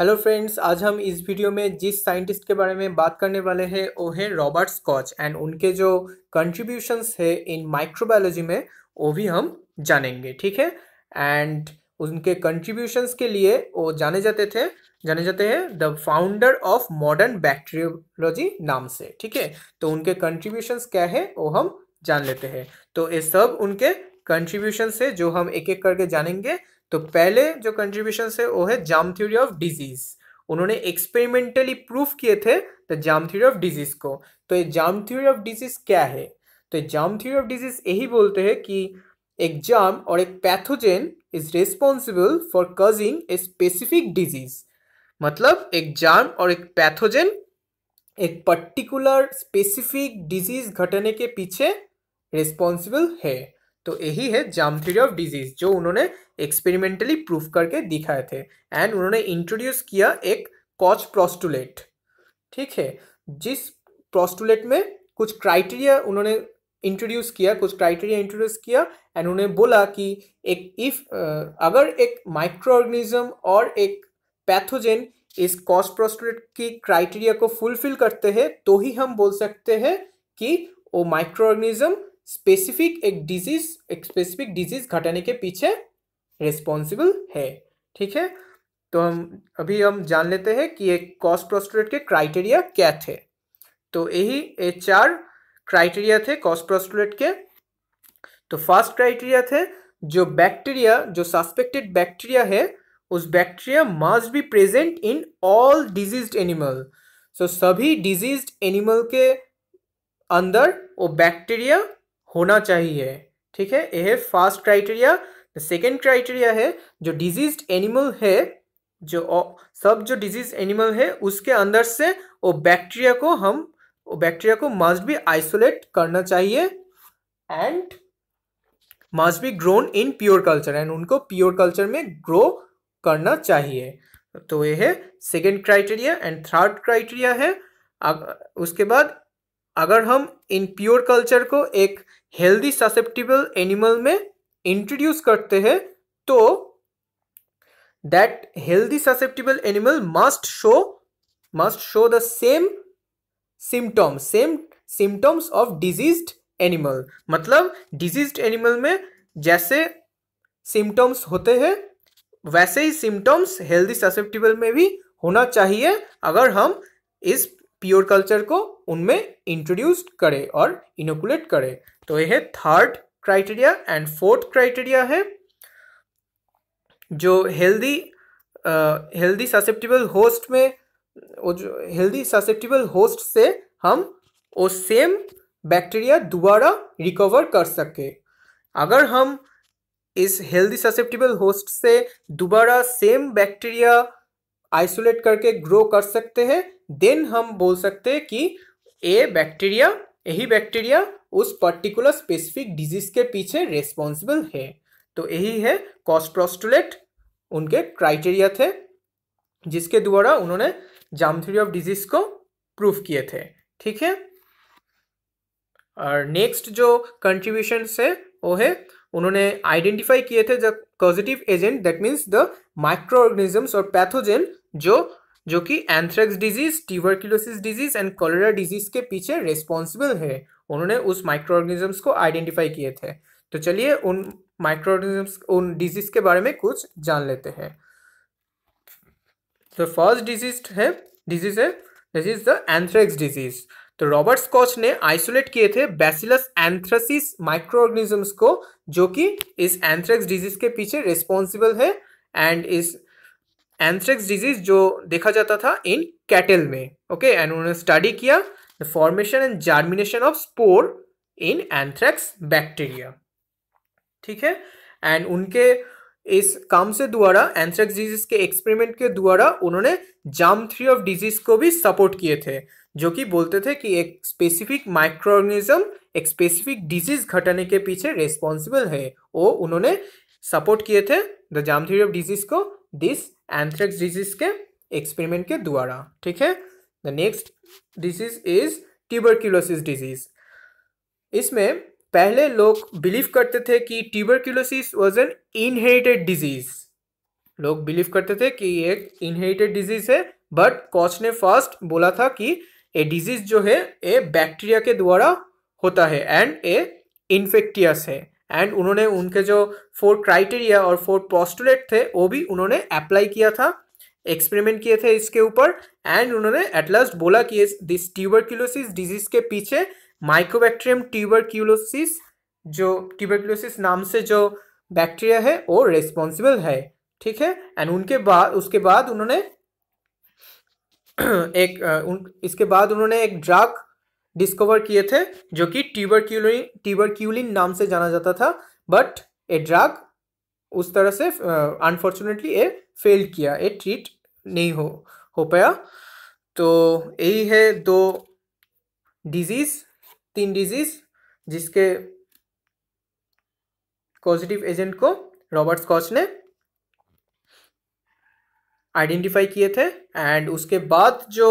hello friends आज हम इस वीडियो में जिस साइंटिस्ट के बारे में बात करने वाले हैं वो है रॉबर्ट स्कॉच एंड उनके जो कंट्रीब्यूशंस है इन माइक्रोबायोलॉजी में वो भी हम जानेंगे ठीक है एंड उनके कंट्रीब्यूशंस के लिए वो जाने जाते थे जाने जाते हैं the founder of modern bacteriology नाम से ठीक है तो उनके कंट्रीब्यूशंस क्या है वो हम जान लेते हैं तो ये सब उनके कंट्रीब्यूशन है जो हम एक एक करके जानेंगे तो पहले जो कंट्रीब्यूशन है वो है जाम थ्योरी ऑफ डिजीज उन्होंने एक्सपेरिमेंटली प्रूफ किए थे the germ theory of disease को तो ये जाम थ्योरी ऑफ डिजीज क्या है तो जाम थ्योरी ऑफ डिजीज यही बोलते हैं कि एक जाम और एक pathogen is responsible for causing a specific disease मतलब एक जाम और एक पैथोजेन एक पर्टिकुलर स्पेसिफिक डिजीज घटने के पीछे रिस्पॉन्सिबल है तो यही है जाम थ्योरी ऑफ डिजीज जो उन्होंने एक्सपेरिमेंटली प्रूफ करके दिखाए थे एंड उन्होंने इंट्रोड्यूस किया एक कॉच प्रोस्टुलेट ठीक है जिस प्रोस्टुलेट में कुछ क्राइटेरिया उन्होंने इंट्रोड्यूस किया कुछ क्राइटेरिया इंट्रोड्यूस किया एंड उन्होंने बोला कि एक इफ अगर एक माइक्रो ऑर्गेनिज्म और एक पैथोजेन इस कॉस प्रोस्टुलेट की क्राइटेरिया को फुलफिल करते हैं तो ही हम बोल सकते हैं कि वो माइक्रो ऑर्गेनिज्म स्पेसिफिक एक डिजीज एक स्पेसिफिक डिजीज घटाने के पीछे रिस्पॉन्सिबल है ठीक है तो हम अभी हम जान लेते हैं कि एक कॉस्ट प्रोस्टोरेट के क्राइटेरिया क्या थे तो यही ये चार क्राइटेरिया थे कॉस्ट प्रोस्टोरेट के तो फर्स्ट क्राइटेरिया थे जो बैक्टीरिया जो सस्पेक्टेड बैक्टीरिया है उस bacteria must be present in all disease animal so सभी डिजीज एनिमल के अंदर वो बैक्टीरिया होना चाहिए ठीक है यह है फर्स्ट क्राइटेरिया सेकेंड क्राइटेरिया है जो डिजीज एनिमल है जो सब जो डिजीज एनिमल है उसके अंदर से वो बैक्टीरिया को हम वो बैक्टीरिया को मस्ट भी आइसोलेट करना चाहिए and must be grown in pure culture and उनको प्योर कल्चर में ग्रो करना चाहिए तो यह है second criteria and third criteria है उसके बाद अगर हम इन प्योर कल्चर को एक हेल्दी ससेप्टिबल एनिमल में इंट्रोड्यूस करते हैं तो that healthy susceptible animal must show must show the same symptoms same symptoms of disease animal मतलब डिजीज एनिमल में जैसे सिम्टम्स होते हैं वैसे ही सिम्टम्स हेल्दी ससेप्टिबल में भी होना चाहिए अगर हम इस प्योर कल्चर को उनमें इंट्रोड्यूस करे और इनोकुलेट करे तो यह third criteria and fourth criteria है जो हेल्दी हेल्दी ससेप्टिबल होस्ट में वो जो हेल्दी ससेप्टिबल होस्ट से हम वो सेम बैक्टीरिया दोबारा रिकवर कर सके अगर हम इस हेल्दी ससेप्टिबल होस्ट से दोबारा सेम बैक्टीरिया आइसोलेट करके ग्रो कर सकते हैं देन हम बोल सकते हैं कि ये बैक्टीरिया यही बैक्टीरिया उस पर्टिकुलर स्पेसिफिक डिजीज के पीछे रेस्पॉन्सिबल है तो यही है कॉस्प्रोस्टुलेट उनके क्राइटेरिया थे जिसके द्वारा उन्होंने जाम थ्री ऑफ डिजीज को प्रूव किए थे ठीक है और नेक्स्ट जो कंट्रीब्यूशन है वो है उन्होंने आइडेंटिफाई किए थे the causative agent that means the micro organisms और पैथोजेन जो जो कि anthrax disease tuberculosis disease and cholera disease के पीछे रिस्पॉन्सिबल है उन्होंने उस माइक्रो ऑर्गेनिजम्स को आइडेंटिफाई किए थे तो चलिए उन माइक्रो ऑर्गेनिजम्स उन डिजीज के बारे में कुछ जान लेते हैं तो फर्स्ट डिजीज है डिजीज है this is the anthrax disease तो रॉबर्ट स्कॉच ने आइसोलेट किए थे बैसिलस एंथ्रेसिस माइक्रो ऑर्गेनिजम्स को जो कि इस एंथ्रेक्स डिजीज के पीछे रिस्पॉन्सिबल है एंड इस एंथ्रेक्स डिजीज जो देखा जाता था इन कैटल में ओके एंड उन्होंने स्टडी किया the formation and germination of spore in anthrax bacteria ठीक है एंड उनके इस काम से द्वारा एंथ्रेक्स डिजीज के एक्सपेरिमेंट के द्वारा उन्होंने जाम थ्री ऑफ डिजीज को भी सपोर्ट किए थे जो कि बोलते थे कि एक स्पेसिफिक माइक्रो ऑर्गेनिज्म एक स्पेसिफिक डिजीज घटाने के पीछे रेस्पॉन्सिबल है वो उन्होंने सपोर्ट किए थे the germ theory of disease को दिस एंथ्रेक्स डिजीज के एक्सपेरिमेंट के द्वारा ठीक है the next disease is tuberculosis disease इसमें पहले लोग बिलीव करते थे कि tuberculosis was an inherited disease लोग बिलीव करते थे कि ये एक इनहेरिटेड डिजीज है बट कॉच ने फर्स्ट बोला था कि ये डिजीज जो है ये बैक्टीरिया के द्वारा होता है एंड ए इन्फेक्टियस है एंड उन्होंने उनके जो फोर क्राइटेरिया और फोर पॉस्टुलेट थे वो भी उन्होंने अप्लाई किया था एक्सपेरिमेंट किए थे इसके ऊपर एंड उन्होंने एटलास्ट बोला कि दिस ट्यूबरक्यूलोसिस डिजीज के पीछे माइक्रोबैक्टीरियम ट्यूबरक्यूलोसिस जो ट्यूबरक्यूलोसिस नाम से जो बैक्टीरिया है वो रेस्पॉन्सिबल है ठीक है एंड उनके बाद उसके बाद उन्होंने एक उन इसके बाद उन्होंने एक ड्रग डिस्कवर किए थे जो कि ट्यूबरक्यूलिन ट्यूबरक्यूलिन नाम से जाना जाता था बट ए ड्रग उस तरह से अनफॉर्चुनेटली ए फेल किया ए ट्रीट नहीं हो हो पाया तो यही है दो डिजीज़ तीन डिजीज़ जिसके पॉजिटिव एजेंट को रॉबर्ट स्कॉच ने आइडेंटिफाई किए थे एंड उसके बाद जो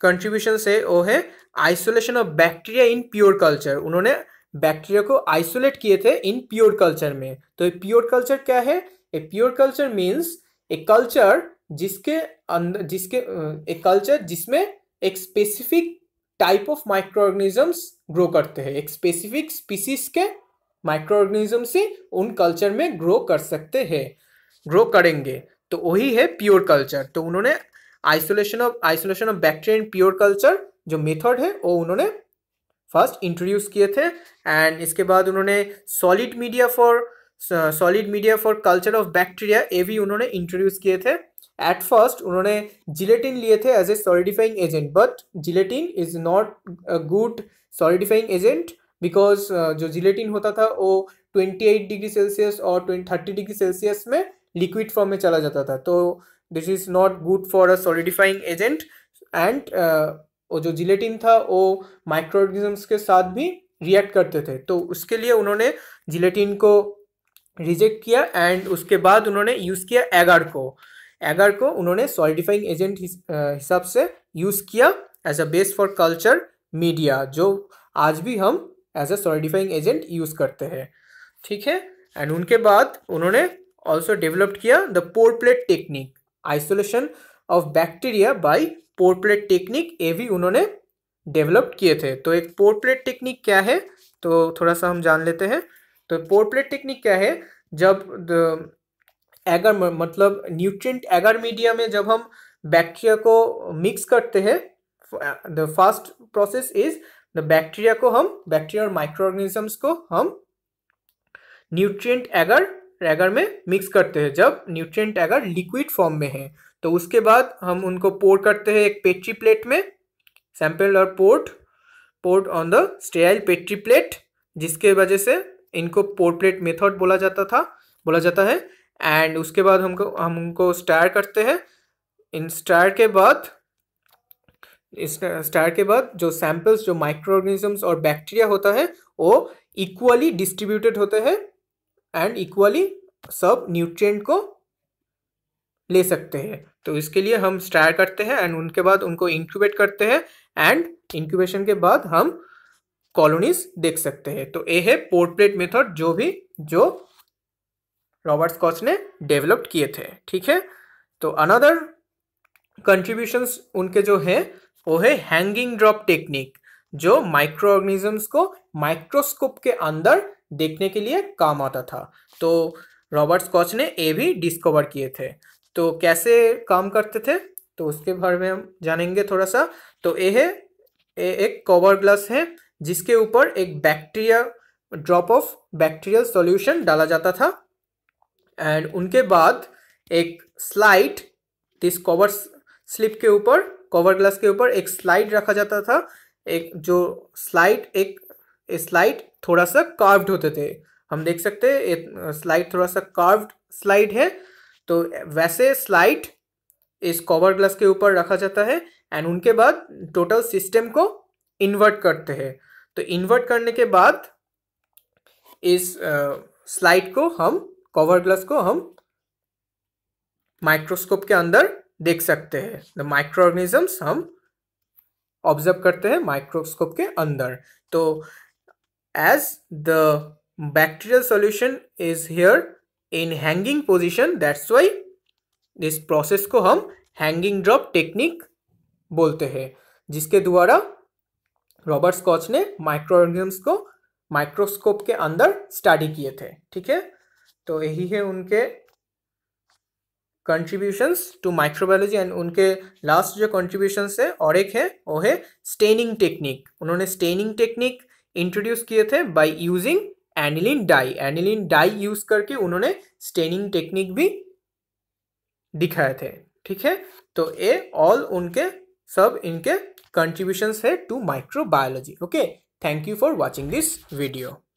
कंट्रीब्यूशन है वो है isolation of bacteria in pure culture उन्होंने बैक्टीरिया को आइसोलेट किए थे इन प्योर कल्चर में तो ये प्योर कल्चर क्या है a pure culture means a culture जिसके अंदर जिसके एक कल्चर जिसमें एक specific type of micro organisms grow करते हैं एक स्पेसिफिक स्पीसीज के माइक्रो ऑर्गेनिजम्स ही उन कल्चर में ग्रो कर सकते हैं ग्रो करेंगे तो वही है प्योर कल्चर तो उन्होंने isolation of isolation of bacteria in pure culture जो मेथड है वो उन्होंने फर्स्ट इंट्रोड्यूस किए थे एंड इसके बाद उन्होंने solid media for solid media for culture of bacteria ये भी उन्होंने इंट्रोड्यूस किए थे एट फर्स्ट उन्होंने जिलेटिन लिए थे as a solidifying agent but gelatin is not a good solidifying agent because जो जिलेटिन होता था वो 28 डिग्री सेल्सियस और 30 डिग्री सेल्सियस में लिक्विड फॉर्म में चला जाता था तो this is not good for a solidifying agent and वो जो जिलेटिन था वो माइक्रो ऑर्गेनिजम्स के साथ भी रिएक्ट करते थे तो उसके लिए उन्होंने जिलेटिन को रिजेक्ट किया एंड उसके बाद उन्होंने यूज़ किया एगार को एगार को उन्होंने सॉलिडिफाइंग एजेंट हिसाब से यूज़ किया as a base for culture media जो आज भी हम as a solidifying agent use करते हैं ठीक है एंड उनके बाद उन्होंने ऑल्सो डेवलप्ड किया the pour plate technique isolation of bacteria by pour plate technique ये भी उन्होंने डेवलप किए थे तो एक पोर्टलेट टेक्निक क्या है तो थोड़ा सा हम जान लेते हैं तो पोर्टलेट टेक्निक क्या है जब एगर मतलब न्यूट्रिएंट एगर मीडिया में जब हम बैक्टीरिया को मिक्स करते हैं the first process is the bacteria को हम बैक्टीरिया और माइक्रो ऑर्गेनिजम्स को हम न्यूट्रिएंट एगर टैगर में मिक्स करते हैं जब न्यूट्रिएंट टैगर लिक्विड फॉर्म में है तो उसके बाद हम उनको पोर करते हैं एक पेट्री प्लेट में सैम्पल और poured poured on the sterile petri plate जिसके वजह से इनको पोर्ट प्लेट मेथड बोला जाता था बोला जाता है एंड उसके बाद हमको हम उनको स्टार करते हैं इन स्टार के बाद स्टार के बाद जो सैम्पल्स जो माइक्रो ऑर्गेनिजम्स और बैक्टीरिया होता है वो इक्वली डिस्ट्रीब्यूटेड होते हैं एंड इक्वली सब न्यूट्रिएंट को ले सकते हैं तो इसके लिए हम स्टार करते हैं एंड उनके बाद उनको इंक्यूबेट करते हैं एंड इंक्यूबेशन के बाद हम कॉलोनीज देख सकते हैं तो ये है पोर्ट्रेट मेथड जो भी जो रॉबर्ट स्कॉच ने डेवलप किए थे ठीक है तो अनदर कंट्रीब्यूशंस उनके जो है वो है हैंगिंग ड्रॉप टेक्निक जो माइक्रो ऑर्गेनिजम्स को माइक्रोस्कोप के अंदर देखने के लिए काम आता था तो रॉबर्ट स्कॉच ने ये भी डिस्कवर किए थे तो कैसे काम करते थे तो उसके बारे में हम जानेंगे थोड़ा सा तो ये है ए एक कवर ग्लास है जिसके ऊपर एक bacteria drop of bacterial solution डाला जाता था एंड उनके बाद एक स्लाइड दिस कवर स्लिप के ऊपर कवर ग्लास के ऊपर एक स्लाइड रखा जाता था एक जो स्लाइड एक स्लाइड थोड़ा सा कार्व्ड होते थे हम देख सकते हैं स्लाइड थोड़ा सा कार्व्ड स्लाइड है तो वैसे स्लाइड इस कवर ग्लास के ऊपर रखा जाता है एंड उनके बाद टोटल सिस्टम को इन्वर्ट करते हैं तो इन्वर्ट करने के बाद इस स्लाइड को हम कवर ग्लास को हम माइक्रोस्कोप के अंदर देख सकते हैं द माइक्रो ऑर्गेनिजम्स हम ऑब्जर्व करते हैं माइक्रोस्कोप के अंदर तो as the bacterial solution is here in hanging position that's why इस process को हम hanging drop technique बोलते हैं जिसके द्वारा रॉबर्ट स्कॉच ने माइक्रो ऑर्गेनिम्स को माइक्रोस्कोप के अंदर स्टडी किए थे ठीक है तो यही है उनके कंट्रीब्यूशंस टू माइक्रोबायोलॉजी एंड उनके लास्ट जो कंट्रीब्यूशंस है और एक है वो है स्टेनिंग टेक्निक उन्होंने स्टेनिंग टेक्निक इंट्रोड्यूस किए थे by using aniline dye aniline dye use करके उन्होंने स्टेनिंग टेक्निक भी दिखाए थे ठीक है तो ये ऑल उनके सब इनके कंट्रीब्यूशंस है to microbiology okay thank you for watching this video